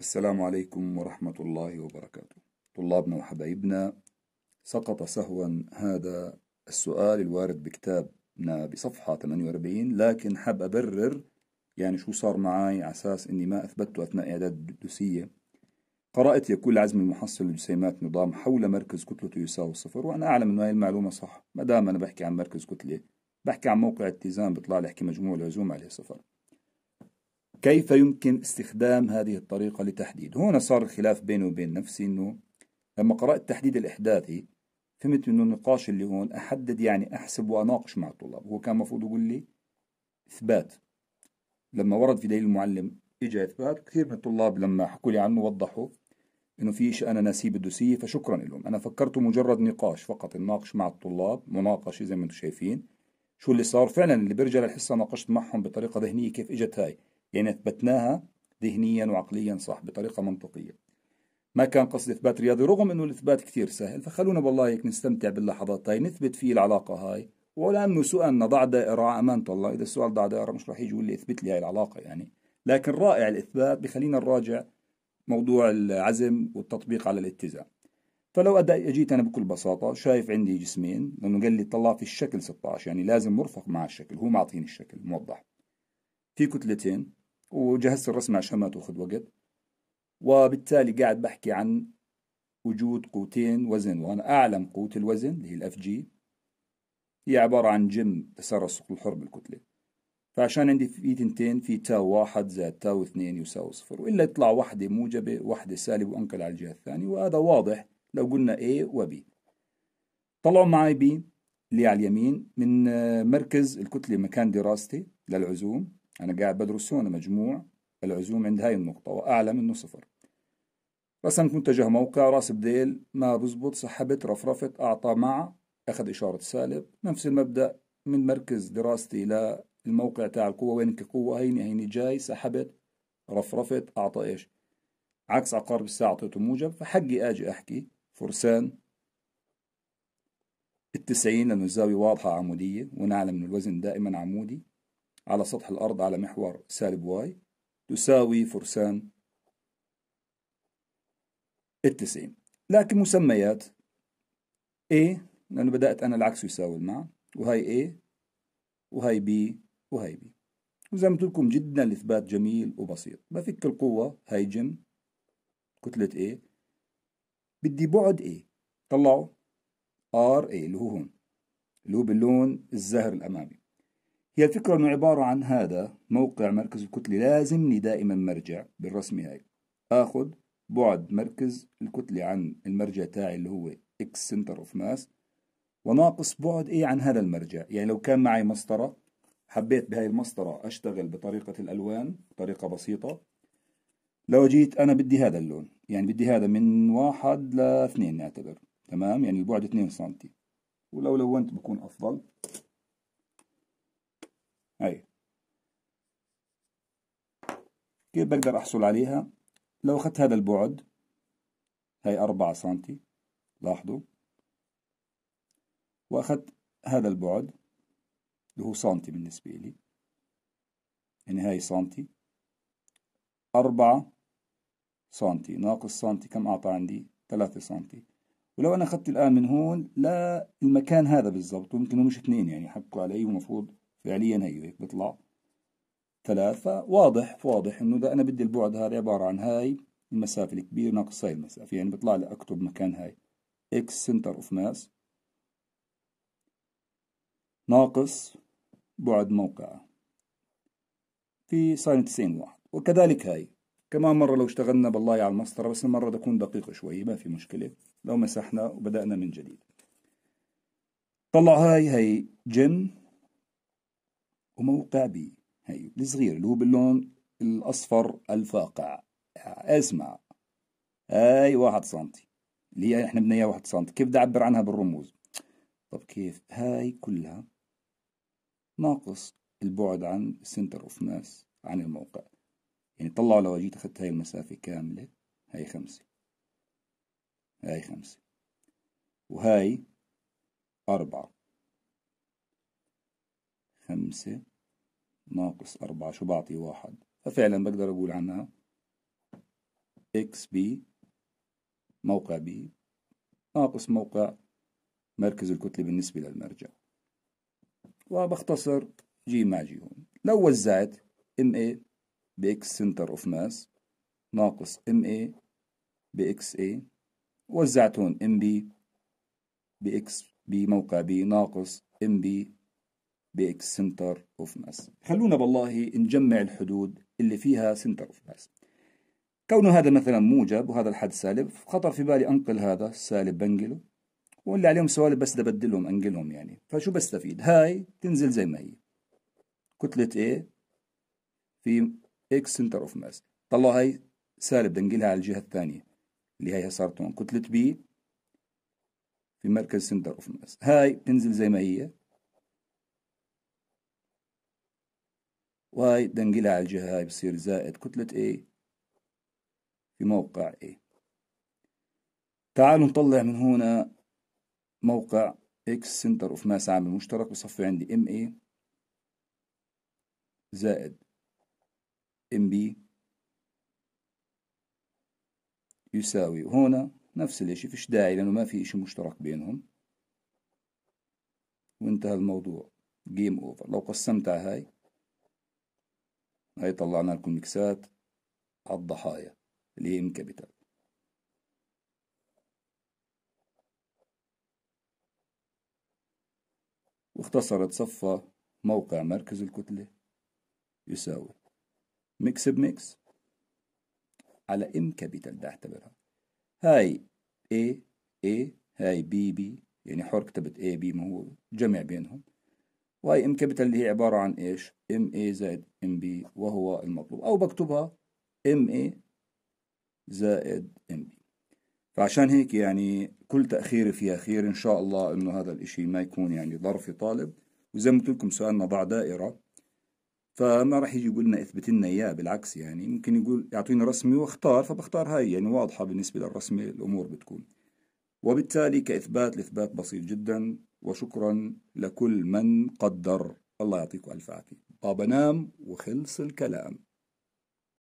السلام عليكم ورحمة الله وبركاته طلابنا وحبايبنا سقط سهوا هذا السؤال الوارد بكتابنا بصفحة 48 لكن حاب أبرر يعني شو صار معي على أساس إني ما أثبته أثناء إعداد الدسية قرأت يقول عزم المحصل لجسيمات نظام حول مركز كتلته يساوي صفر وأنا أعلم أن هاي المعلومة صح ما دام أنا بحكي عن مركز كتلة بحكي عن موقع اتزان بيطلع لي أحكي مجموع العزوم عليه صفر كيف يمكن استخدام هذه الطريقة لتحديد هنا صار الخلاف بيني وبين نفسي أنه لما قرأت التحديد الإحداثي فهمت أنه النقاش اللي هون أحدد يعني أحسب وأناقش مع الطلاب هو كان المفروض يقول لي إثبات لما ورد في دليل المعلم إجا إثبات كثير من الطلاب لما حكوا لي عنه وضحوا انه في شيء انا ناسيه بده فشكرا لهم انا فكرته مجرد نقاش فقط نناقش مع الطلاب مناقشه زي ما انتم شايفين شو اللي صار فعلا اللي برجع للحصه ناقشت معهم بطريقه ذهنيه كيف اجت هاي يعني أثبتناها ذهنيا وعقليا صح بطريقة منطقية ما كان قصد إثبات رياضي رغم أنه الإثبات كثير سهل فخلونا بالله هيك نستمتع باللحظات هاي نثبت فيه العلاقة هاي ولأنه سؤالنا ضع دائرة أمانة الله إذا السؤال ضع دائرة مش راح يجي يقول لي إثبت لي هاي العلاقة يعني لكن رائع الإثبات بخلينا نراجع موضوع العزم والتطبيق على الاتزان فلو أجيت أنا بكل بساطة شايف عندي جسمين لأنه قال لي طلع في الشكل 16 يعني لازم مرفق مع الشكل هو معطيني الشكل موضح في كتلتين وجهزت الرسمة عشان ما تاخذ وقت وبالتالي قاعد بحكي عن وجود قوتين وزن وأنا أعلم قوة الوزن اللي هي الأف جي هي عبارة عن جم تسارع الثقل الحر بالكتلة فعشان عندي في تنتين في تاو واحد زائد تاو اثنين يساوي صفر وإلا يطلع واحدة موجبة واحدة سالبة وأنقل على الجهة الثانية وهذا واضح لو قلنا A و B طلعوا معي B اللي على اليمين من مركز الكتلة مكان دراستي للعزوم أنا قاعد بدرس هون مجموع العزوم عند هاي النقطة وأعلى منه صفر رسمت متجه موقع راس بديل ما بزبط سحبت رفرفت أعطى مع أخذ إشارة سالب نفس المبدأ من مركز دراستي للموقع تاع القوة وينك قوة هيني هيني جاي سحبت رفرفت أعطى إيش عكس عقارب الساعة أعطيته موجب فحقي أجي أحكي فرسان التسعين لأنه الزاوية واضحة عمودية ونعلم أن الوزن دائما عمودي على سطح الأرض على محور سالب واي تساوي فرسان التسعين لكن مسميات A لأنه بدأت أنا العكس يساوي المع وهي A وهي B وهي B وزي ما قلت لكم جدا الإثبات جميل وبسيط بفك القوة هاي جم كتلة A بدي بعد A طلعوا R A اللي هو هون اللي هو باللون الزهر الامامي هي الفكرة أنه عبارة عن هذا موقع مركز الكتلة لازم لي دائما مرجع بالرسمة هاي آخذ بعد مركز الكتلة عن المرجع تاعي اللي هو x center of mass وناقص بعد إيه عن هذا المرجع يعني لو كان معي مسطرة حبيت بهاي المسطرة أشتغل بطريقة الألوان بطريقة بسيطة لو جيت أنا بدي هذا اللون يعني بدي هذا من واحد لاثنين نعتبر تمام يعني البعد 2 سنتي ولو لونت بكون أفضل أي كيف بقدر أحصل عليها لو أخذت هذا البعد هاي أربعة سنتي لاحظوا وأخذت هذا البعد اللي هو سنتي بالنسبة لي يعني هاي سنتي أربعة سنتي ناقص سنتي كم أعطى عندي ثلاثة سنتي ولو أنا أخذت الآن من هون لا المكان هذا بالضبط ويمكن مش اثنين يعني حقوا علي ومفروض فعليا هي هيك بيطلع ثلاث فواضح واضح انه اذا انا بدي البعد هذا عبارة عن هاي المسافة الكبيرة ناقص هاي المسافة يعني بيطلع لي اكتب مكان هاي اكس سنتر اوف ماس ناقص بعد موقعه في ساين 90 واحد وكذلك هاي كمان مرة لو اشتغلنا بالله على المسطرة بس المرة تكون دقيقة شوي ما في مشكلة لو مسحنا وبدأنا من جديد طلع هاي هي جن وموقع بي هي الصغير اللي هو باللون الأصفر الفاقع اسمع هاي واحد سنتي اللي هي احنا بدنا اياها واحد سنتي كيف بدي أعبر عنها بالرموز طب كيف هاي كلها ناقص البعد عن سنتر اوف ماس عن الموقع يعني طلعوا لو جيت أخذت هاي المسافة كاملة هاي خمسة هاي خمسة وهاي أربعة خمسة ناقص أربعة شو بعطي واحد ففعلا بقدر أقول عنها إكس بي موقع بي ناقص موقع مركز الكتلة بالنسبة للمرجع وبختصر جي مع جي هون لو وزعت ام اي باكس سنتر اوف ماس ناقص ام اي باكس اي وزعت هون ام بي باكس بي موقع بي ناقص ام بي بيك سنتر اوف ماس خلونا بالله نجمع الحدود اللي فيها سنتر اوف ماس كونه هذا مثلا موجب وهذا الحد سالب خطر في بالي انقل هذا السالب بنقله واللي عليهم سوالف بس ابدلهم انقلهم يعني فشو بستفيد هاي تنزل زي ما هي كتلة A في X سنتر اوف ماس طلعوا هاي سالب بنقلها على الجهة الثانية اللي هي صارت هون كتلة B في مركز سنتر اوف ماس هاي بتنزل زي ما هي واي بدنا على الجهة هاي بصير زائد كتلة A في موقع A تعالوا نطلع من هنا موقع X سنتر اوف ماس عامل مشترك بصفي عندي MA زائد MB يساوي هنا نفس الاشي فيش داعي لانه ما في اشي مشترك بينهم وانتهى الموضوع جيم اوفر لو قسمت على هاي هاي طلعنا لكم على الضحايا اللي هي ام كابيتال واختصرت صفة موقع مركز الكتلة يساوي ميكس بميكس على ام كابيتال بعتبرها هاي A A هاي B B يعني حر كتبت A B ما هو جمع بينهم واي ام كابيتال اللي هي عبارة عن ايش ام اي زائد ام بي وهو المطلوب او بكتبها ام اي زائد ام بي فعشان هيك يعني كل تأخير فيها خير إن شاء الله إنه هذا الإشي ما يكون يعني ضرر في طالب وزي ما قلت لكم سؤالنا ضع دائرة فما راح يجي يقول لنا اثبت لنا اياه بالعكس يعني ممكن يقول يعطيني رسمي واختار فبختار هاي يعني واضحه بالنسبه للرسمه الامور بتكون وبالتالي كاثبات الاثبات بسيط جدا وشكرا لكل من قدر الله يعطيكم الف عافيه بابا نام وخلص الكلام